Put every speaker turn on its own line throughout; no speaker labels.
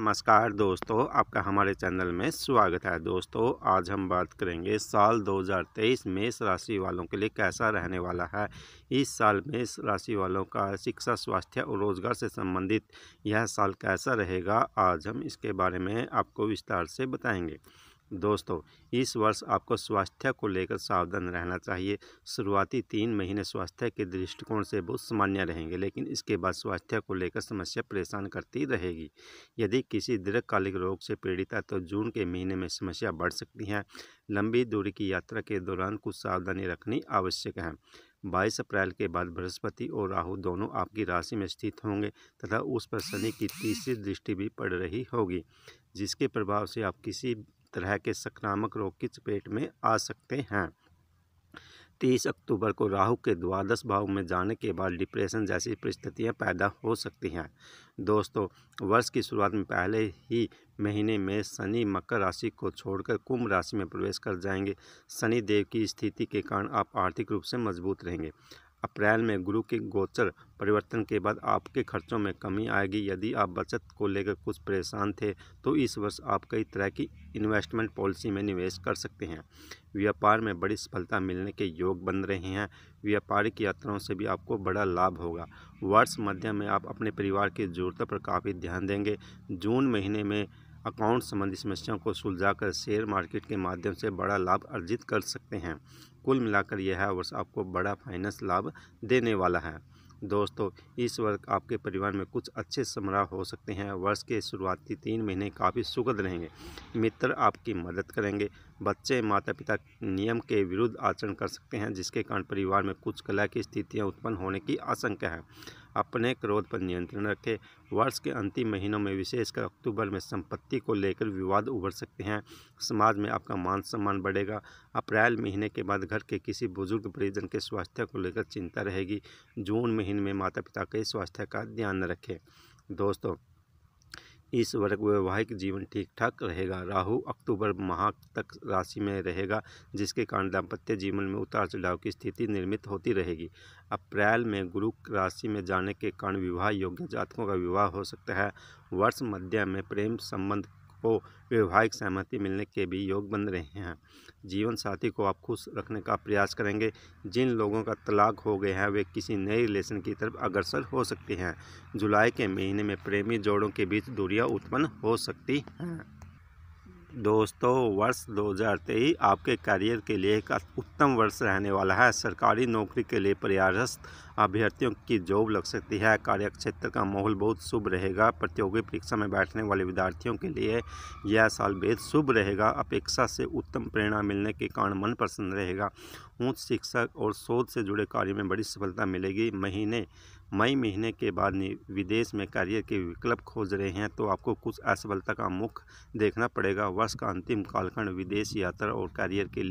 नमस्कार दोस्तों आपका हमारे चैनल में स्वागत है दोस्तों आज हम बात करेंगे साल 2023 मेष राशि वालों के लिए कैसा रहने वाला है इस साल मेष राशि वालों का शिक्षा स्वास्थ्य और रोजगार से संबंधित यह साल कैसा रहेगा आज हम इसके बारे में आपको विस्तार से बताएंगे दोस्तों इस वर्ष आपको स्वास्थ्य को लेकर सावधान रहना चाहिए शुरुआती तीन महीने स्वास्थ्य के दृष्टिकोण से बहुत सामान्य रहेंगे लेकिन इसके बाद स्वास्थ्य को लेकर समस्या परेशान करती रहेगी यदि किसी दीर्घकालिक रोग से पीड़ित है तो जून के महीने में समस्या बढ़ सकती है लंबी दूरी की यात्रा के दौरान कुछ सावधानी रखनी आवश्यक है बाईस अप्रैल के बाद बृहस्पति और राहु दोनों आपकी राशि में स्थित होंगे तथा उस पर शनि की तीसरी दृष्टि भी पड़ रही होगी जिसके प्रभाव से आप किसी तरह के संक्रामक रोग की चपेट में आ सकते हैं तीस अक्टूबर को राहु के द्वादश भाव में जाने के बाद डिप्रेशन जैसी परिस्थितियां पैदा हो सकती हैं दोस्तों वर्ष की शुरुआत में पहले ही महीने में शनि मकर राशि को छोड़कर कुंभ राशि में प्रवेश कर जाएंगे शनि देव की स्थिति के कारण आप आर्थिक रूप से मजबूत रहेंगे अप्रैल में गुरु के गोचर परिवर्तन के बाद आपके खर्चों में कमी आएगी यदि आप बचत को लेकर कुछ परेशान थे तो इस वर्ष आप कई तरह की इन्वेस्टमेंट पॉलिसी में निवेश कर सकते हैं व्यापार में बड़ी सफलता मिलने के योग बन रहे हैं व्यापारिक यात्राओं से भी आपको बड़ा लाभ होगा वर्ष मध्य में आप अपने परिवार की ज़रूरतों पर काफ़ी ध्यान देंगे जून महीने में अकाउंट संबंधी समस्याओं को सुलझाकर शेयर मार्केट के माध्यम से बड़ा लाभ अर्जित कर सकते हैं कुल मिलाकर यह वर्ष आपको बड़ा फाइनेंस लाभ देने वाला है दोस्तों इस वर्ष आपके परिवार में कुछ अच्छे समारोह हो सकते हैं वर्ष के शुरुआती तीन महीने काफ़ी सुखद रहेंगे मित्र आपकी मदद करेंगे बच्चे माता पिता नियम के विरुद्ध आचरण कर सकते हैं जिसके कारण परिवार में कुछ कला की स्थितियां उत्पन्न होने की आशंका है अपने क्रोध पर नियंत्रण रखें वर्ष के अंतिम महीनों में विशेषकर अक्टूबर में संपत्ति को लेकर विवाद उभर सकते हैं समाज में आपका मान सम्मान बढ़ेगा अप्रैल महीने के बाद घर के किसी बुजुर्ग परिजन के स्वास्थ्य को लेकर चिंता रहेगी जून महीने में माता पिता के स्वास्थ्य का ध्यान रखें दोस्तों इस वर्ग वैवाहिक जीवन ठीक ठाक रहेगा राहु अक्टूबर माह तक राशि में रहेगा जिसके कारण दाम्पत्य जीवन में उतार चढ़ाव की स्थिति निर्मित होती रहेगी अप्रैल में गुरु राशि में जाने के कारण विवाह योग्य जातकों का विवाह हो सकता है वर्ष मध्य में प्रेम संबंध आपको वैवाहिक सहमति मिलने के भी योग बन रहे हैं जीवन साथी को आप खुश रखने का प्रयास करेंगे जिन लोगों का तलाक हो गया है वे किसी नए रिलेशन की तरफ अग्रसर हो सकते हैं जुलाई के महीने में प्रेमी जोड़ों के बीच दूरियाँ उत्पन्न हो सकती हैं दोस्तों वर्ष 2023 आपके करियर के लिए एक उत्तम वर्ष रहने वाला है सरकारी नौकरी के लिए प्रयासरत अभ्यर्थियों की जॉब लग सकती है कार्य क्षेत्र का माहौल बहुत शुभ रहेगा प्रतियोगी परीक्षा में बैठने वाले विद्यार्थियों के लिए यह साल बेहद शुभ रहेगा अपेक्षा से उत्तम प्रेरणा मिलने के कारण मन प्रसन्न रहेगा उच्च शिक्षा और शोध से जुड़े कार्य में बड़ी सफलता मिलेगी महीने मई महीने के बाद विदेश में करियर के विकल्प खोज रहे हैं तो आपको कुछ असफलता का मुख देखना पड़ेगा वर्ष का अंतिम कालखंड विदेश यात्रा और करियर के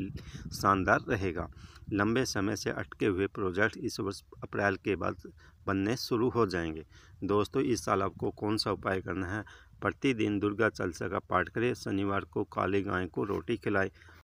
शानदार रहेगा लंबे समय से अटके हुए प्रोजेक्ट इस वर्ष अप्रैल अप्रैल के बाद बनने शुरू हो जाएंगे दोस्तों इस साल आपको कौन सा उपाय करना है प्रतिदिन दुर्गा चलसा का पाठ करें शनिवार को काली गाय को रोटी खिलाएं